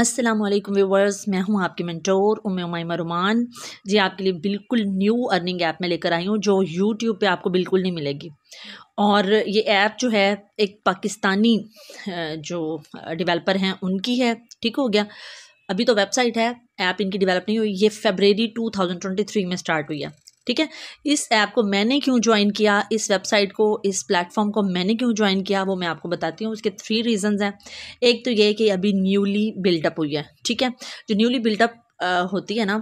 अस्सलाम वालेकुम व्यूवर्स मैं हूं आपकी मेंटोर उमाइमा रुमान जी आपके लिए बिल्कुल न्यू अर्निंग ऐप में लेकर आई हूं जो यूट्यूब पे आपको बिल्कुल नहीं मिलेगी और ये ऐप जो है एक पाकिस्तानी जो डेवलपर हैं उनकी है ठीक हो गया अभी तो वेबसाइट है ऐप इनकी डेवलप नहीं हुई ये फेबरेरी 2023 में स्टार्ट हुई है ठीक है इस ऐप को मैंने क्यों ज्वाइन किया इस वेबसाइट को इस प्लेटफॉर्म को मैंने क्यों ज्वाइन किया वो मैं आपको बताती हूँ उसके थ्री रीजंस हैं एक तो ये कि अभी न्यूली बिल्डअप हुई है ठीक है जो न्यूली बिल्डअप होती है ना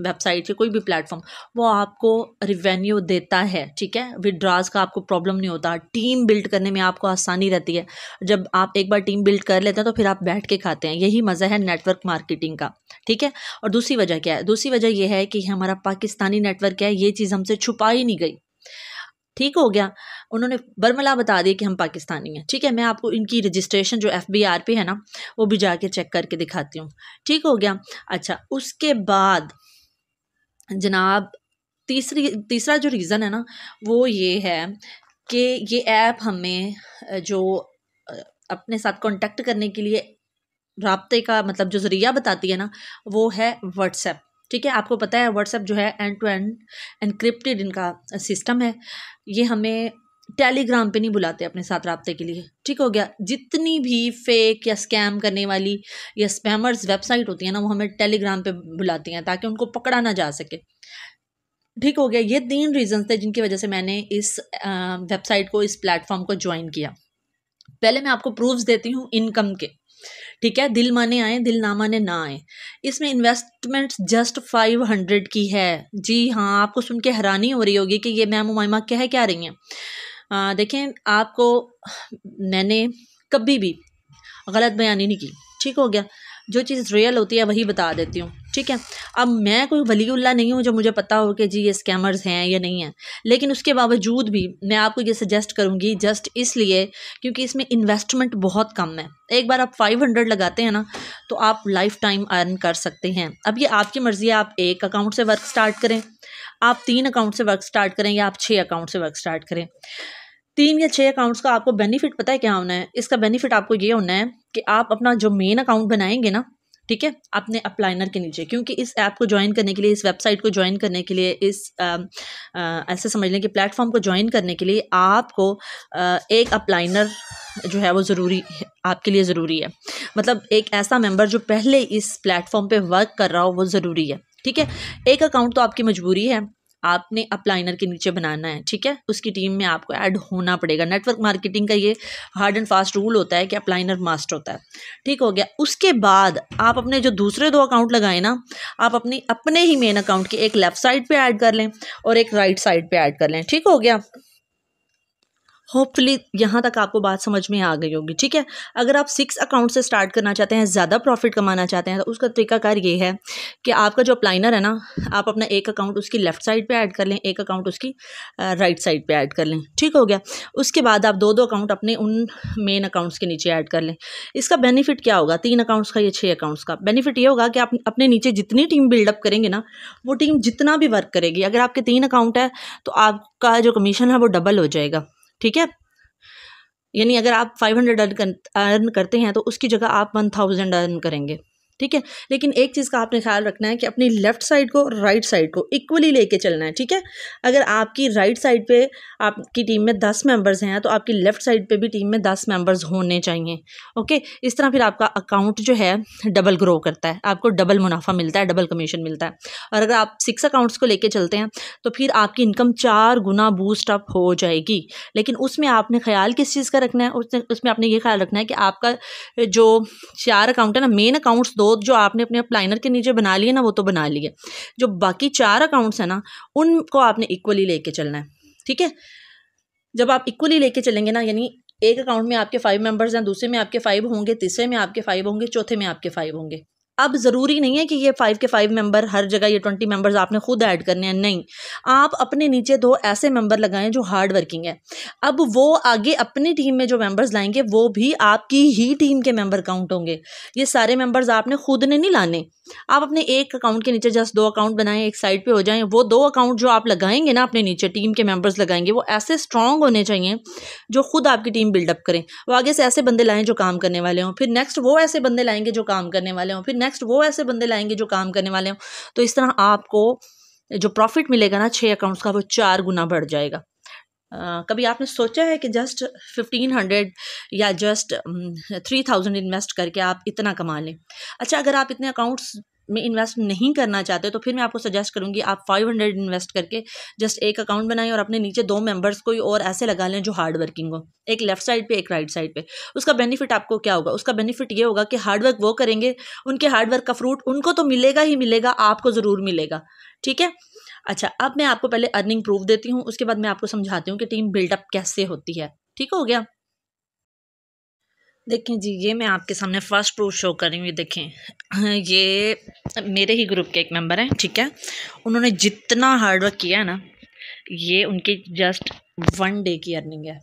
वेबसाइट या कोई भी प्लेटफॉर्म वो आपको रिवेन्यू देता है ठीक है विड्रॉज का आपको प्रॉब्लम नहीं होता टीम बिल्ड करने में आपको आसानी रहती है जब आप एक बार टीम बिल्ड कर लेते हैं तो फिर आप बैठ के खाते हैं यही मज़ा है नेटवर्क मार्केटिंग का ठीक है और दूसरी वजह क्या है दूसरी वजह यह है कि हमारा पाकिस्तानी नेटवर्क क्या है ये चीज़ हमसे छुपाई नहीं गई ठीक हो गया उन्होंने बरमला बता दिया कि हम पाकिस्तानी हैं ठीक है मैं आपको इनकी रजिस्ट्रेशन जो एफ बी आर पे है ना वो भी जाके चेक करके दिखाती हूँ ठीक हो गया अच्छा उसके बाद जनाब तीसरी तीसरा जो रीज़न है ना वो ये है कि ये ऐप हमें जो अपने साथ कॉन्टेक्ट करने के लिए रबते का मतलब जो ज़रिया बताती है ना वो है व्हाट्सएप ठीक है आपको पता है व्हाट्सअप जो है एंड टू एंड इनक्रिप्टेड इनका सिस्टम है ये हमें टेलीग्राम पे नहीं बुलाते अपने साथ रबते के लिए ठीक हो गया जितनी भी फेक या स्कैम करने वाली या स्पैमर्स वेबसाइट होती है ना वो हमें टेलीग्राम पे बुलाती हैं ताकि उनको पकड़ा ना जा सके ठीक हो गया ये तीन रीज़न्स थे जिनकी वजह से मैंने इस वेबसाइट को इस प्लेटफॉर्म को ज्वाइन किया पहले मैं आपको प्रूफ्स देती हूँ इनकम के ठीक है दिल माने आए दिल ना माने ना आए इसमें इन्वेस्टमेंट जस्ट फाइव हंड्रेड की है जी हाँ आपको सुन के हैरानी हो रही होगी कि ये मैम उमाइमा क्या है क्या रही हैं देखें आपको मैंने कभी भी गलत बयानी नहीं की ठीक हो गया जो चीज़ रियल होती है वही बता देती हूँ ठीक है अब मैं कोई वलीउल्ला नहीं हूँ जो मुझे पता हो कि जी ये स्कैमर्स हैं या नहीं हैं लेकिन उसके बावजूद भी मैं आपको ये सजेस्ट करूँगी जस्ट इसलिए क्योंकि इसमें इन्वेस्टमेंट बहुत कम है एक बार आप फाइव हंड्रेड लगाते हैं ना तो आप लाइफ टाइम अर्न कर सकते हैं अब ये आपकी मर्ज़ी है आप एक अकाउंट से वर्क स्टार्ट करें आप तीन अकाउंट से वर्क स्टार्ट करें या आप छः अकाउंट से वर्क स्टार्ट करें तीन या छः अकाउंट्स का आपको बेनिफिट पता है क्या होना है इसका बेनिफिट आपको ये होना है कि आप अपना जो मेन अकाउंट बनाएंगे ना ठीक है अपने अपलाइनर के नीचे क्योंकि इस ऐप को ज्वाइन करने के लिए इस वेबसाइट को ज्वाइन करने के लिए इस आ, आ, ऐसे समझ लें कि प्लेटफॉर्म को ज्वाइन करने के लिए आपको आ, एक अपलाइनर जो है वो ज़रूरी आपके लिए ज़रूरी है मतलब एक ऐसा मेंबर जो पहले इस प्लेटफॉर्म पे वर्क कर रहा हो वो ज़रूरी है ठीक है एक अकाउंट तो आपकी मजबूरी है आपने अपलाइनर के नीचे बनाना है ठीक है उसकी टीम में आपको ऐड होना पड़ेगा नेटवर्क मार्केटिंग का ये हार्ड एंड फास्ट रूल होता है कि अपलाइनर मास्ट होता है ठीक हो गया उसके बाद आप अपने जो दूसरे दो अकाउंट लगाए ना आप अपनी अपने ही मेन अकाउंट के एक लेफ्ट साइड पर ऐड कर लें और एक राइट साइड पर ऐड कर लें ठीक हो गया होपफुली यहाँ तक आपको बात समझ में आ गई होगी ठीक है अगर आप सिक्स अकाउंट से स्टार्ट करना चाहते हैं ज़्यादा प्रॉफिट कमाना चाहते हैं तो उसका तरीकाकार ये है कि आपका जो अप्लाइनर है ना आप अपना एक अकाउंट उसकी लेफ़्ट साइड पे ऐड कर लें एक अकाउंट उसकी राइट साइड पे ऐड कर लें ठीक हो गया उसके बाद आप दो दो अकाउंट अपने उन मेन अकाउंट्स के नीचे ऐड कर लें इसका बेनिफिट क्या होगा तीन अकाउंट्स का या छः अकाउंट्स का बेनिफिट ये होगा कि आप अपने नीचे जितनी टीम बिल्डअप करेंगे ना वो टीम जितना भी वर्क करेगी अगर आपके तीन अकाउंट है तो आपका जो कमीशन है वो डबल हो जाएगा ठीक है यानी अगर आप फाइव हंड्रेड अर्न करते हैं तो उसकी जगह आप वन थाउजेंड अर्न करेंगे ठीक है लेकिन एक चीज़ का आपने ख्याल रखना है कि अपनी लेफ़्ट साइड को राइट साइड को इक्वली लेके चलना है ठीक है अगर आपकी राइट साइड पे आपकी टीम में दस मेंबर्स हैं तो आपकी लेफ़्ट साइड पे भी टीम में दस मेंबर्स होने चाहिए ओके इस तरह फिर आपका अकाउंट जो है डबल ग्रो करता है आपको डबल मुनाफा मिलता है डबल कमीशन मिलता है और अगर आप सिक्स अकाउंट्स को लेके चलते हैं तो फिर आपकी इनकम चार गुना बूस्ट अप हो जाएगी लेकिन उसमें आपने ख्याल किस चीज़ का रखना है उसमें आपने ये ख्याल रखना है कि आपका जो चार अकाउंट है ना मेन अकाउंट्स दो ग्रोथ जो आपने अपने प्लाइनर के नीचे बना लिए ना वो तो बना लिए जो बाकी चार अकाउंट्स हैं ना उनको आपने इक्वली लेके चलना है ठीक है जब आप इक्वली लेके चलेंगे ना यानी एक अकाउंट में आपके फाइव मेंबर्स हैं दूसरे में आपके फाइव होंगे तीसरे में आपके फाइव होंगे चौथे में आपके फाइव होंगे अब ज़रूरी नहीं है कि ये फ़ाइव के फाइव मेंबर हर जगह ये ट्वेंटी मेंबर्स आपने खुद ऐड करने हैं नहीं आप अपने नीचे दो ऐसे मेंबर लगाएं जो हार्ड वर्किंग है अब वो आगे अपनी टीम में जो मेंबर्स लाएंगे वो भी आपकी ही टीम के मेंबर काउंट होंगे ये सारे मेंबर्स आपने खुद ने नहीं लाने आप अपने एक अकाउंट के नीचे जस्ट दो अकाउंट बनाएं एक साइड पे हो जाएं वो दो अकाउंट जो आप लगाएंगे ना अपने नीचे टीम के मेंबर्स लगाएंगे वो ऐसे स्ट्रांग होने चाहिए जो खुद आपकी टीम बिल्डअप करें वो आगे से ऐसे बंदे लाएं जो काम करने वाले हों फिर नेक्स्ट वो ऐसे बंदे लाएंगे जो काम करने वाले हों फिर नेक्स्ट वो ऐसे बंदे लाएंगे जो काम करने वाले हों तो इस तरह आपको जो प्रॉफिट मिलेगा ना छः अकाउंट्स का वो चार गुना बढ़ जाएगा कभी आपने सोचा है कि जस्ट फिफ्टीन हंड्रेड या जस्ट थ्री थाउजेंड इन्वेस्ट करके आप इतना कमा लें अच्छा अगर आप इतने अकाउंट्स में इन्वेस्ट नहीं करना चाहते तो फिर मैं आपको सजेस्ट करूंगी आप 500 इन्वेस्ट करके जस्ट एक अकाउंट बनाएं और अपने नीचे दो मेंबर्स कोई और ऐसे लगा लें जो हार्ड वर्किंग हो एक लेफ्ट साइड पे एक राइट साइड पे उसका बेनिफिट आपको क्या होगा उसका बेनिफिट ये होगा कि हार्ड वर्क वो करेंगे उनके हार्ड वर्क का फ्रूट उनको तो मिलेगा ही मिलेगा आपको ज़रूर मिलेगा ठीक है अच्छा अब मैं आपको पहले अर्निंग प्रूफ देती हूँ उसके बाद मैं आपको समझाती हूँ कि टीम बिल्डअप कैसे होती है ठीक हो गया देखें जी ये मैं आपके सामने फर्स्ट प्रूफ शो कर रही हूँ ये देखें ये मेरे ही ग्रुप के एक मेंबर हैं ठीक है उन्होंने जितना हार्डवर्क किया है ना ये उनकी जस्ट वन डे की अर्निंग है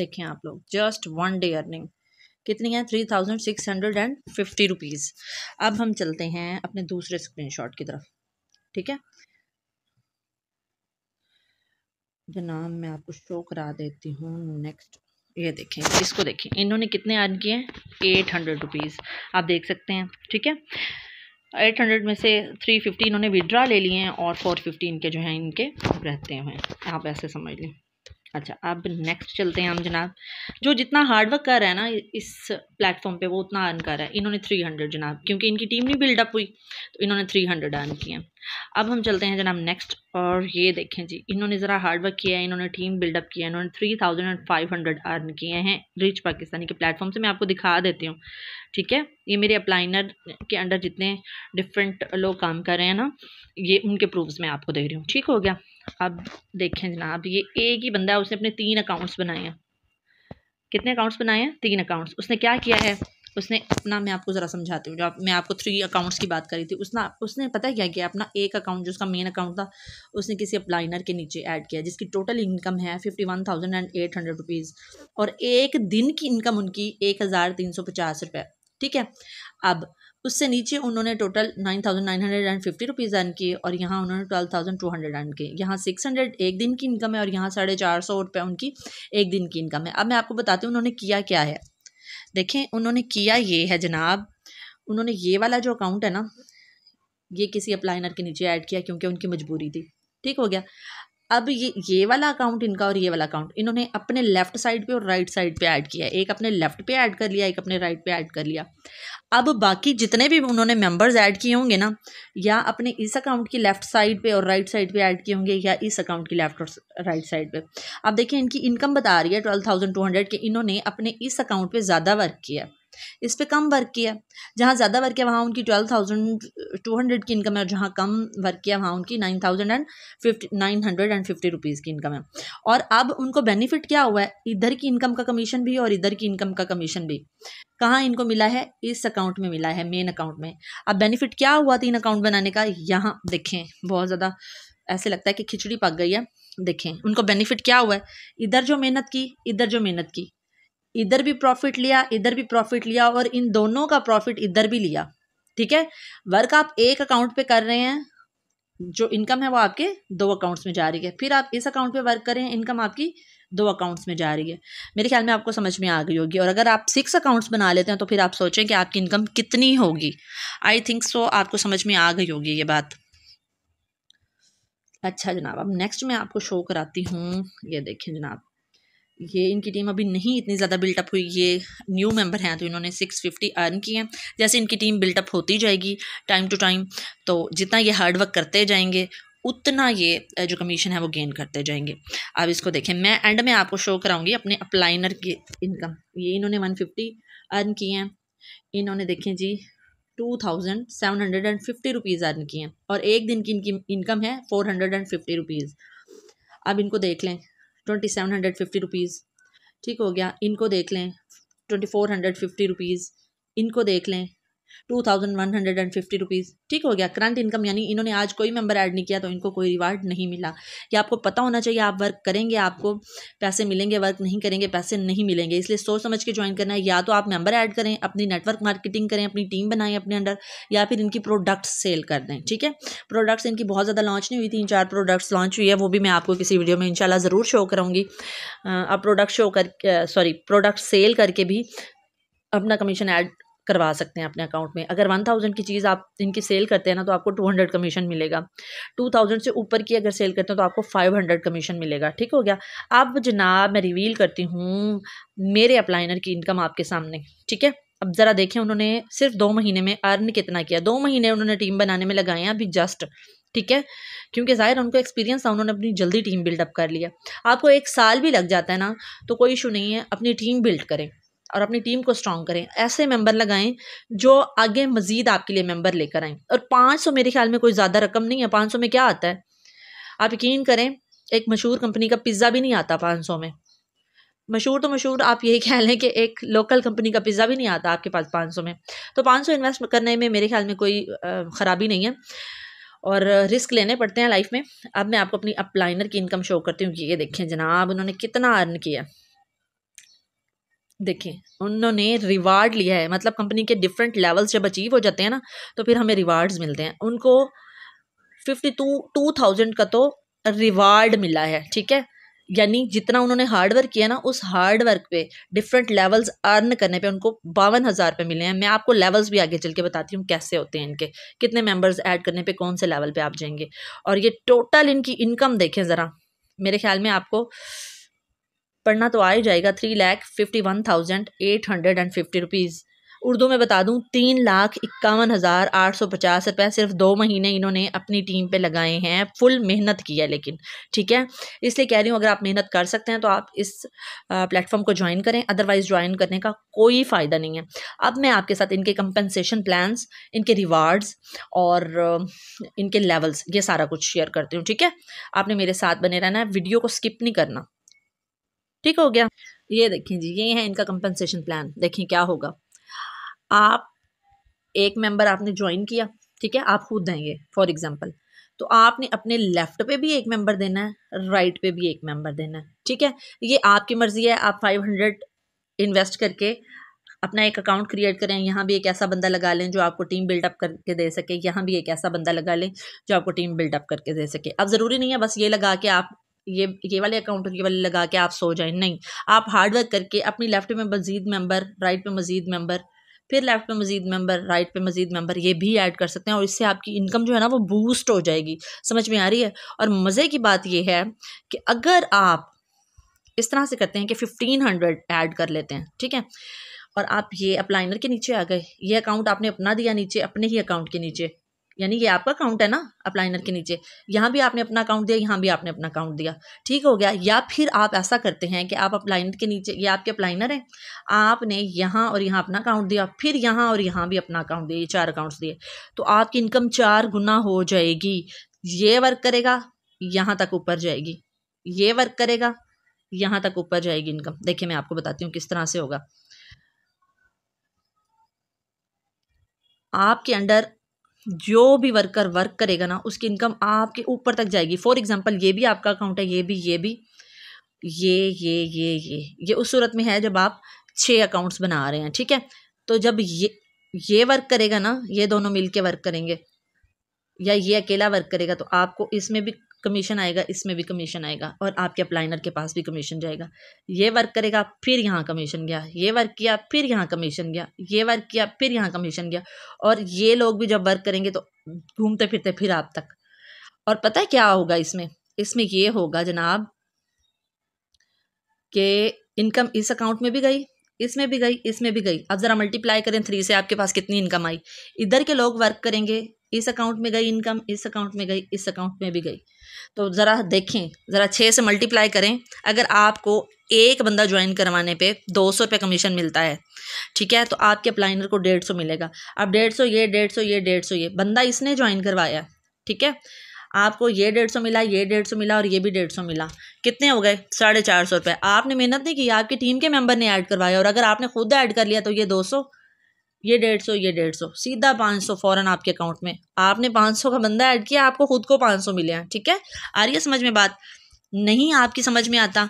देखें आप लोग जस्ट वन डे अर्निंग कितनी है three thousand six hundred and fifty rupees अब हम चलते हैं अपने दूसरे शॉट की तरफ ठीक है जनाब मैं आपको शो करा देती हूँ नेक्स्ट ये देखें इसको देखें इन्होंने कितने अर्न किए हैं एट हंड्रेड रुपीज़ आप देख सकते हैं ठीक है एट हंड्रेड में से थ्री फिफ्टी इन्होंने विड्रा ले लिए हैं और फोर फिफ्टी इनके जो हैं इनके रहते हैं आप ऐसे समझ लें अच्छा अब नेक्स्ट चलते हैं हम जनाब जो जितना हार्डवर्क कर रहा है ना इस प्लेटफॉर्म पे वो उतना अर्न कर रहा है इन्होंने थ्री हंड्रेड जनाब क्योंकि इनकी टीम नहीं बिल्डअप हुई तो इन्होंने थ्री हंड्रेड अर्न किए अब हम चलते हैं जनाब नेक्स्ट और ये देखें जी इन्होंने ज़रा हार्डवर्क किया है इन्होंने टीम बिल्डअप किया है इन्होंने three thousand and five hundred earn किए हैं रिच पाकिस्तानी के प्लेटफॉर्म से मैं आपको दिखा देती हूँ ठीक है ये मेरे अप्लाइनर के अंडर जितने डिफरेंट लोग काम कर रहे हैं ना ये उनके प्रूफ्स मैं आपको दे रही हूँ ठीक हो गया अब देखें जनाब ये एक ही बंदा है उसने अपने तीन अकाउंट्स बनाए हैं कितने अकाउंट्स बनाए हैं तीन अकाउंट्स उसने क्या किया है उसने अपना मैं आपको ज़रा समझाती हूँ जो आप मैं आपको थ्री अकाउंट्स की बात करी थी उसने उसने पता क्या किया अपना एक अकाउंट जो उसका मेन अकाउंट था उसने किसी अपलाइनर के नीचे ऐड किया जिसकी टोटल इनकम है fifty one thousand and eight hundred rupees और एक दिन की इनकम उनकी एक हज़ार तीन सौ पचास रुपये ठीक है अब उससे नीचे उन्होंने total nine thousand nine hundred and fifty rupees earn किए और यहाँ उन्होंने twelve thousand two hundred earn किए यहाँ सिक्स हंड्रेड एक दिन की इनकम है और यहाँ साढ़े चार सौ रुपये उनकी एक दिन की इनकम है अब मैं आपको बताती हूँ उन्होंने किया क्या है देखें उन्होंने किया ये है जनाब उन्होंने ये वाला जो अकाउंट है ना ये किसी अप्लाइनर के नीचे ऐड किया क्योंकि उनकी मजबूरी थी ठीक हो गया अब ये ये वाला अकाउंट इनका और ये वाला अकाउंट इन्होंने अपने लेफ्ट साइड पे और राइट साइड पे ऐड किया एक अपने लेफ्ट पे ऐड कर लिया एक अपने राइट पे ऐड कर लिया अब बाकी जितने भी उन्होंने मेंबर्स ऐड किए होंगे ना या अपने इस अकाउंट की लेफ्ट साइड पे और राइट साइड पे ऐड किए होंगे या इस अकाउंट की लेफ्ट और राइट साइड पर अब देखिए इनकी इनकम बता रही है ट्वेल्व थाउजेंड टू हंड्रेड कि इन्होंने अपने इस अकाउंट पर ज़्यादा वर्क किया इस पर कम वर्क किया जहाँ ज़्यादा वर्क किया वहाँ उनकी ट्वेल्व थाउजेंड टू हंड्रेड की इनकम है और जहाँ कम वर्क किया वहाँ उनकी nine thousand and fifty nine hundred and fifty rupees की इनकम है और अब उनको बेनिफिट क्या हुआ है इधर की इनकम का कमीशन भी और इधर की इनकम का कमीशन भी कहाँ इनको मिला है इस अकाउंट में मिला है मेन अकाउंट में अब बेनिफिट क्या हुआ तीन अकाउंट बनाने का यहाँ देखें बहुत ज़्यादा ऐसे लगता है कि खिचड़ी पक गई है देखें उनको बेनिफिट क्या हुआ है इधर जो मेहनत की इधर जो मेहनत की इधर भी प्रॉफिट लिया इधर भी प्रॉफिट लिया और इन दोनों का प्रॉफिट इधर भी लिया ठीक है वर्क आप एक अकाउंट पे कर रहे हैं जो इनकम है वो आपके दो अकाउंट्स में जा रही है फिर आप इस अकाउंट पे वर्क करें इनकम आपकी दो अकाउंट्स में जा रही है मेरे ख्याल में आपको समझ में आ गई होगी और अगर आप सिक्स अकाउंट्स बना लेते हैं तो फिर आप सोचें कि आपकी इनकम कितनी होगी आई थिंक सो आपको समझ में आ गई होगी ये बात अच्छा जनाब अब नेक्स्ट मैं आपको शो कराती हूँ ये देखें जनाब ये इनकी टीम अभी नहीं इतनी ज़्यादा बिल्टअप हुई ये न्यू मेंबर हैं तो इन्होंने सिक्स फिफ्टी अर्न किए हैं जैसे इनकी टीम बिल्टअप होती जाएगी टाइम टू टाइम तो जितना ये हार्ड वर्क करते जाएंगे उतना ये जो कमीशन है वो गेन करते जाएंगे अब इसको देखें मैं एंड में आपको शो कराऊंगी अपने अप्लाइनर की इनकम ये इन्होंने वन फिफ्टी अर्न किए हैं इन्होंने देखें जी two thousand seven hundred and fifty rupees earn किए हैं और एक दिन की इनकी इनकम है four hundred and fifty rupees अब इनको देख लें twenty seven hundred fifty rupees ठीक हो गया इनको देख लें twenty four hundred fifty rupees इनको देख लें two thousand one hundred and fifty rupees ठीक हो गया करंट इनकम यानी इन्होंने आज कोई मेंबर ऐड नहीं किया तो इनको कोई रिवार्ड नहीं मिला ये आपको पता होना चाहिए आप वर्क करेंगे आपको पैसे मिलेंगे वर्क नहीं करेंगे पैसे नहीं मिलेंगे इसलिए सोच समझ के ज्वाइन करना है या तो आप मेंबर ऐड करें अपनी नेटवर्क मार्केटिंग करें अपनी टीम बनाएं अपने अंडर या फिर इनकी प्रोडक्ट सेल कर दें ठीक है प्रोडक्ट्स इनकी बहुत ज़्यादा लॉन्च नहीं हुई तीन चार प्रोडक्ट्स लॉन्च हुई है वो भी मैं आपको किसी वीडियो में इंशाल्लाह ज़रूर शो कराऊंगी आप प्रोडक्ट शो कर सॉरी प्रोडक्ट सेल करके भी अपना कमीशन ऐड करवा सकते हैं अपने अकाउंट में अगर वन थाउजेंड की चीज़ आप इनकी सेल करते हैं ना तो आपको टू हंड्रेड कमीशन मिलेगा टू थाउजेंड से ऊपर की अगर सेल करते हैं तो आपको फाइव हंड्रेड कमीशन मिलेगा ठीक हो गया अब जनाब मैं रिवील करती हूँ मेरे अपलाइनर की इनकम आपके सामने ठीक है अब ज़रा देखें उन्होंने सिर्फ दो महीने में अर्न कितना किया दो महीने उन्होंने टीम बनाने में लगाए हैं अभी जस्ट ठीक है क्योंकि ज़ाहिर उनको एक्सपीरियंस था उन्होंने अपनी जल्दी टीम बिल्डअप कर लिया आपको एक साल भी लग जाता है ना तो कोई इशू नहीं है अपनी टीम बिल्ड करें और अपनी टीम को स्ट्रॉन्ग करें ऐसे मेंबर लगाएं जो आगे मज़ीद आपके लिए मेंबर लेकर आएँ और पाँच सौ मेरे ख्याल में कोई ज़्यादा रकम नहीं है पाँच सौ में क्या आता है आप यकीन करें एक मशहूर कंपनी का पिज़्ज़ा भी नहीं आता पाँच सौ में मशहूर तो मशहूर आप यही ख्याल लें कि एक लोकल कंपनी का पिज़्ज़ा भी नहीं आता आपके पास पाँच सौ में तो पाँच सौ इन्वेस्ट करने में मेरे ख्याल में कोई ख़राबी नहीं है और रिस्क लेने पड़ते हैं लाइफ में अब मैं आपको अपनी अपलाइनर की इनकम शो करती हूँ कि ये देखें जनाब उन्होंने कितना अर्न किया देखें उन्होंने रिवार्ड लिया है मतलब कंपनी के डिफरेंट लेवल्स जब अचीव हो जाते हैं ना तो फिर हमें रिवार्ड्स मिलते हैं उनको फिफ्टी टू टू थाउजेंड का तो रिवार्ड मिला है ठीक है यानी जितना उन्होंने हार्ड वर्क किया ना उस हार्ड वर्क पे डिफरेंट लेवल्स अर्न करने पे उनको बावन हज़ार रुपये मिले हैं मैं आपको लेवल्स भी आगे चल के बताती हूँ कैसे होते हैं इनके कितने मेंबर्स ऐड करने पे कौन से लेवल पे आप जाएंगे और ये टोटल इनकी इनकम देखें ज़रा मेरे ख्याल में आपको पढ़ना तो आ ही जाएगा three lakh fifty one thousand eight hundred and fifty rupees Urdu में बता दूं तीन लाख इक्यावन हज़ार आठ सौ पचास रुपये सिर्फ दो महीने इन्होंने अपनी टीम पे लगाए हैं फुल मेहनत की है लेकिन ठीक है इसलिए कह रही हूँ अगर आप मेहनत कर सकते हैं तो आप इस प्लेटफॉर्म को ज्वाइन करें अदरवाइज़ ज्वाइन करने का कोई फ़ायदा नहीं है अब मैं आपके साथ इनके कंपनसेशन प्लान्स इनके रिवार्ड्स और इनके लेवल्स ये सारा कुछ शेयर करती हूँ ठीक है आपने मेरे साथ बने रहना है वीडियो को स्किप नहीं करना ठीक हो गया ये देखें जी ये है इनका कंपनसेशन प्लान देखें क्या होगा आप एक मेंबर आपने ज्वाइन किया ठीक है आप खुद देंगे फॉर एग्जांपल तो आपने अपने लेफ्ट पे भी एक मेंबर देना है राइट पे भी एक मेंबर देना है ठीक है ये आपकी मर्ज़ी है आप फाइव हंड्रेड इन्वेस्ट करके अपना एक अकाउंट क्रिएट करें यहाँ भी एक ऐसा बंदा लगा लें जो आपको टीम बिल्डअप करके दे सके यहाँ भी एक ऐसा बंदा लगा लें जो आपको टीम बिल्डअप करके दे सके अब ज़रूरी नहीं है बस ये लगा के आप ये ये वाले अकाउंट ये वाले लगा के आप सो जाएं नहीं आप हार्ड वर्क करके अपनी लेफ्ट में मजीद मेंबर राइट में मजीद मेंबर फिर लेफ्ट में मजीद मेंबर राइट पे मजीद मेंबर ये भी ऐड कर सकते हैं और इससे आपकी इनकम जो है ना वो बूस्ट हो जाएगी समझ में आ रही है और मज़े की बात ये है कि अगर आप इस तरह से करते हैं कि फिफ्टीन हंड्रेड ऐड कर लेते हैं ठीक है और आप ये अपलाइनर के नीचे आ गए ये अकाउंट आपने अपना दिया नीचे अपने ही अकाउंट के नीचे यानी ये आपका अकाउंट है ना अपलाइनर के नीचे यहाँ भी आपने अपना अकाउंट दिया यहाँ भी आपने अपना अकाउंट दिया ठीक हो गया या फिर आप ऐसा करते हैं कि आप अपलाइनर के नीचे ये आपके अपलाइनर हैं आपने यहाँ और यहाँ अपना अकाउंट दिया फिर यहाँ और यहाँ भी अपना अकाउंट दिया ये चार अकाउंट्स दिए तो आपकी इनकम चार गुना हो जाएगी ये वर्क करेगा यहाँ तक ऊपर जाएगी ये वर्क करेगा यहाँ तक ऊपर जाएगी इनकम देखिए मैं आपको बताती हूँ किस तरह से होगा आपके अंडर जो भी वर्कर वर्क करेगा ना उसकी इनकम आपके ऊपर तक जाएगी फॉर एग्ज़ाम्पल ये भी आपका अकाउंट है ये भी ये भी ये ये ये ये ये उस सूरत में है जब आप छः अकाउंट्स बना रहे हैं ठीक है तो जब ये ये वर्क करेगा ना ये दोनों मिलके वर्क करेंगे या ये अकेला वर्क करेगा तो आपको इसमें भी कमीशन आएगा इसमें भी कमीशन आएगा और आपके अप्लाइनर के पास भी कमीशन जाएगा ये वर्क करेगा फिर यहाँ कमीशन गया ये वर्क किया फिर यहाँ कमीशन गया ये वर्क किया फिर यहाँ कमीशन गया और ये लोग भी जब वर्क करेंगे तो घूमते फिरते फिर आप तक और पता है क्या होगा इसमें इसमें ये होगा जनाब के इनकम इस अकाउंट में भी गई इसमें भी गई इसमें भी गई अब ज़रा मल्टीप्लाई करें थ्री से आपके पास कितनी इनकम आई इधर के लोग वर्क करेंगे इस अकाउंट में गई इनकम इस अकाउंट में गई इस अकाउंट में भी गई तो ज़रा देखें ज़रा छः से मल्टीप्लाई करें अगर आपको एक बंदा ज्वाइन करवाने पे दो सौ रुपये कमीशन मिलता है ठीक है तो आपके अप्लाइनर को डेढ़ सौ मिलेगा अब डेढ़ सौ ये डेढ़ सौ ये डेढ़ सौ ये बंदा इसने ज्वाइन करवाया ठीक है आपको ये डेढ़ सौ मिला ये डेढ़ सौ मिला और ये भी डेढ़ सौ मिला कितने हो गए साढ़े चार सौ रुपये आपने मेहनत नहीं की आपकी टीम के मेंबर ने ऐड करवाया और अगर आपने खुद ऐड कर लिया तो ये दो सौ ये डेढ़ सौ ये डेढ़ सौ सीधा पाँच सौ फ़ौरन आपके अकाउंट में आपने पाँच सौ का बंदा ऐड किया आपको खुद को पाँच सौ मिले हैं ठीक है आ रही है समझ में बात नहीं आपकी समझ में आता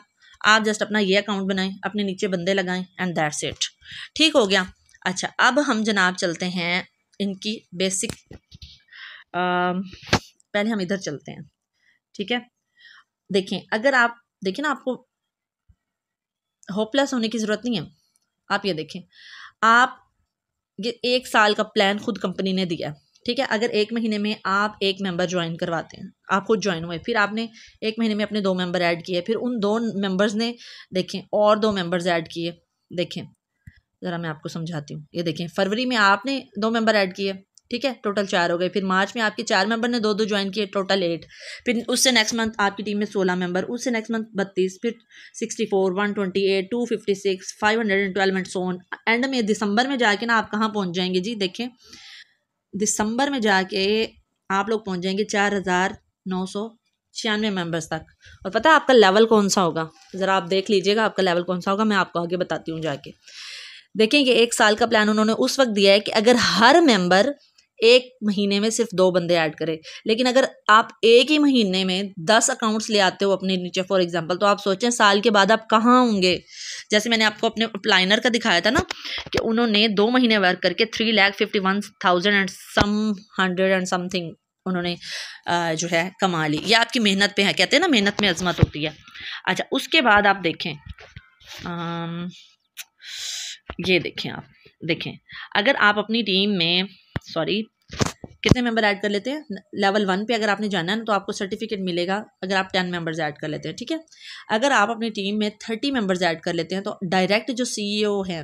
आप जस्ट अपना ये अकाउंट बनाएं अपने नीचे बंदे लगाएं एंड दैट्स इट ठीक हो गया अच्छा अब हम जनाब चलते हैं इनकी बेसिक आ, पहले हम इधर चलते हैं ठीक है देखें अगर आप देखें ना आपको होपलेस होने की ज़रूरत नहीं है आप ये देखें आप एक साल का प्लान खुद कंपनी ने दिया ठीक है अगर एक महीने में आप एक मेंबर ज्वाइन करवाते हैं आप खुद ज्वाइन हुए फिर आपने एक महीने में अपने दो मेंबर ऐड किए फिर उन दो मेंबर्स ने देखें और दो मेंबर्स ऐड किए देखें ज़रा मैं आपको समझाती हूँ ये देखें फरवरी में आपने दो मेंबर ऐड किए ठीक है टोटल चार हो गए फिर मार्च में आपके चार मेंबर ने दो दो ज्वाइन किए टोटल एट फिर उससे नेक्स्ट मंथ आपकी टीम में सोलह मेंबर उससे नेक्स्ट मंथ बत्तीस फिर sixty four one twenty eight two fifty six five hundred and twelve and so on and में दिसंबर में जाके ना आप कहाँ पहुँच जाएंगे जी देखें दिसंबर में जाके आप लोग पहुँच जाएंगे चार हज़ार नौ सौ छियानवे मेम्बर्स तक और पता है आपका लेवल कौन सा होगा ज़रा आप देख लीजिएगा आपका लेवल कौन सा होगा मैं आपको आगे बताती हूँ जाके देखें एक साल का प्लान उन्होंने उस वक्त दिया है कि अगर हर मेंबर एक महीने में सिर्फ दो बंदे ऐड करें लेकिन अगर आप एक ही महीने में दस अकाउंट्स ले आते हो अपने नीचे फॉर एग्जांपल तो आप सोचें साल के बाद आप कहाँ होंगे जैसे मैंने आपको अपने प्लाइनर का दिखाया था ना कि उन्होंने दो महीने वर्क करके three lakh fifty one thousand and some hundred and something उन्होंने जो है कमा ली या आपकी मेहनत पे है कहते हैं ना मेहनत में अजमत होती है अच्छा उसके बाद आप देखें आ, ये देखें आप देखें अगर आप अपनी टीम में सॉरी कितने मेंबर ऐड कर लेते हैं लेवल वन पे अगर आपने जाना है ना तो आपको सर्टिफिकेट मिलेगा अगर आप टेन मेंबर्स ऐड कर लेते हैं ठीक है अगर आप अपनी टीम में थर्टी मेंबर्स ऐड कर लेते हैं तो डायरेक्ट जो सीईओ e हैं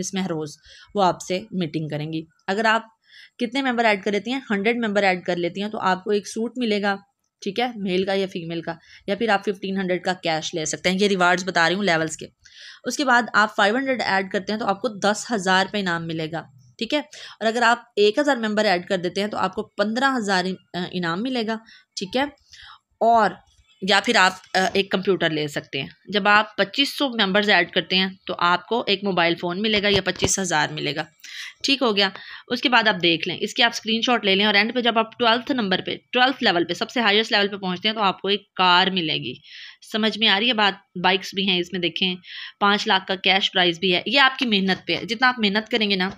मिस महरोज वो आपसे मीटिंग करेंगी अगर आप कितने मेंबर ऐड कर लेती हैं हंड्रेड मेंबर ऐड कर लेती हैं तो आपको एक सूट मिलेगा ठीक है मेल का या फीमेल का या फिर आप फिफ्टीन हंड्रेड का कैश ले सकते हैं ये रिवार्ड्स बता रही हूँ लेवल्स के उसके बाद आप फाइव हंड्रेड ऐड करते हैं तो आपको दस हज़ार पे इनाम मिलेगा ठीक है और अगर आप एक हज़ार मेम्बर ऐड कर देते हैं तो आपको पंद्रह हज़ार इनाम मिलेगा ठीक है और या फिर आप एक कंप्यूटर ले सकते हैं जब आप 2500 मेंबर्स ऐड करते हैं तो आपको एक मोबाइल फ़ोन मिलेगा या पच्चीस हज़ार मिलेगा ठीक हो गया उसके बाद आप देख लें इसकी आप स्क्रीनशॉट ले लें और एंड पे जब आप ट्वेल्थ नंबर पे ट्वेल्थ लेवल पे सबसे हाईएस्ट लेवल पे पहुंचते हैं तो आपको एक कार मिलेगी समझ में आ रही है बात बाइक्स भी हैं इसमें देखें पाँच लाख का कैश प्राइज़ भी है ये आपकी मेहनत पर है जितना आप मेहनत करेंगे ना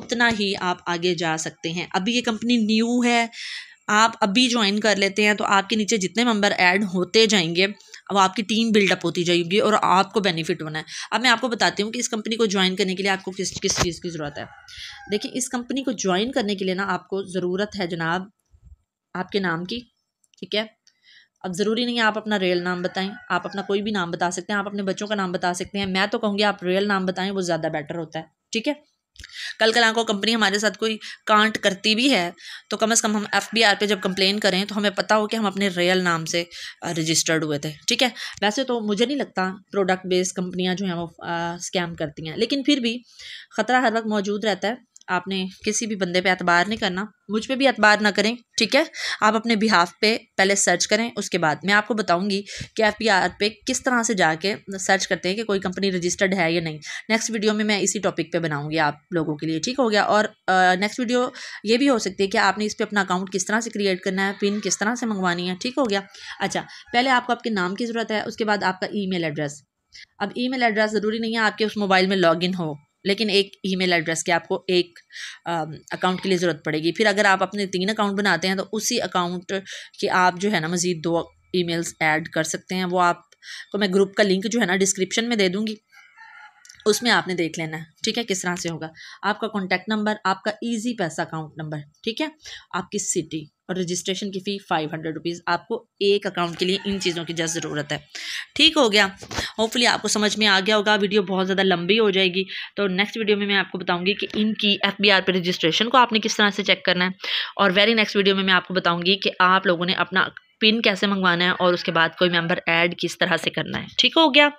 उतना ही आप आगे जा सकते हैं अभी ये कंपनी न्यू है आप अभी ज्वाइन कर लेते हैं तो आपके नीचे जितने मेंबर ऐड होते जाएंगे अब आपकी टीम बिल्डअप होती जाएगी और आपको बेनिफिट होना है अब मैं आपको बताती हूँ कि इस कंपनी को ज्वाइन करने के लिए आपको किस किस चीज़ की ज़रूरत है देखिए इस कंपनी को ज्वाइन करने के लिए ना आपको ज़रूरत है जनाब आपके नाम की ठीक है अब ज़रूरी नहीं है आप अपना रियल नाम बताएं आप अपना कोई भी नाम बता सकते हैं आप अपने बच्चों का नाम बता सकते हैं मैं तो कहूँगी आप रियल नाम बताएं वो ज़्यादा बेटर होता है ठीक है कल कल को कंपनी हमारे साथ कोई कांट करती भी है तो कम से कम हम एफ बी आर पर जब कंप्लेन करें तो हमें पता हो कि हम अपने रियल नाम से रजिस्टर्ड हुए थे ठीक है वैसे तो मुझे नहीं लगता प्रोडक्ट बेस्ड कंपनियाँ जो हैं वो स्कैम करती हैं लेकिन फिर भी ख़तरा हर वक्त मौजूद रहता है आपने किसी भी बंदे पे अतबार नहीं करना मुझ पे भी अतबार ना करें ठीक है आप अपने बिहाफ पे पहले सर्च करें उसके बाद मैं आपको बताऊंगी कि एफ पे किस तरह से जाके सर्च करते हैं कि कोई कंपनी रजिस्टर्ड है या नहीं नेक्स्ट वीडियो में मैं इसी टॉपिक पे बनाऊंगी आप लोगों के लिए ठीक हो गया और नेक्स्ट वीडियो ये भी हो सकती है कि आपने इस पर अपना अकाउंट किस तरह से क्रिएट करना है पिन किस तरह से मंगवानी है ठीक हो गया अच्छा पहले आपको आपके नाम की ज़रूरत है उसके बाद आपका ई एड्रेस अब ई एड्रेस ज़रूरी नहीं है आपके उस मोबाइल में लॉगिन हो लेकिन एक ईमेल एड्रेस के आपको एक अकाउंट के लिए ज़रूरत पड़ेगी फिर अगर आप अपने तीन अकाउंट बनाते हैं तो उसी अकाउंट के आप जो है ना मज़ीद दो मेल्स ऐड कर सकते हैं वो आप को मैं ग्रुप का लिंक जो है ना डिस्क्रिप्शन में दे दूँगी उसमें आपने देख लेना है ठीक है किस तरह से होगा आपका कॉन्टैक्ट नंबर आपका ईजी पैसा अकाउंट नंबर ठीक है आपकी सिटी और रजिस्ट्रेशन की फ़ी फाइव हंड्रेड रुपीज़ आपको एक अकाउंट के लिए इन चीज़ों की जस्ट ज़रूरत है ठीक हो गया होपफुली आपको समझ में आ गया होगा वीडियो बहुत ज़्यादा लंबी हो जाएगी तो नेक्स्ट वीडियो में मैं आपको बताऊँगी कि इनकी एफ बी आर पर रजिस्ट्रेशन को आपने किस तरह से चेक करना है और वेरी नेक्स्ट वीडियो में मैं आपको बताऊँगी कि आप लोगों ने अपना पिन कैसे मंगवाना है और उसके बाद कोई मेम्बर ऐड किस तरह से करना है ठीक हो गया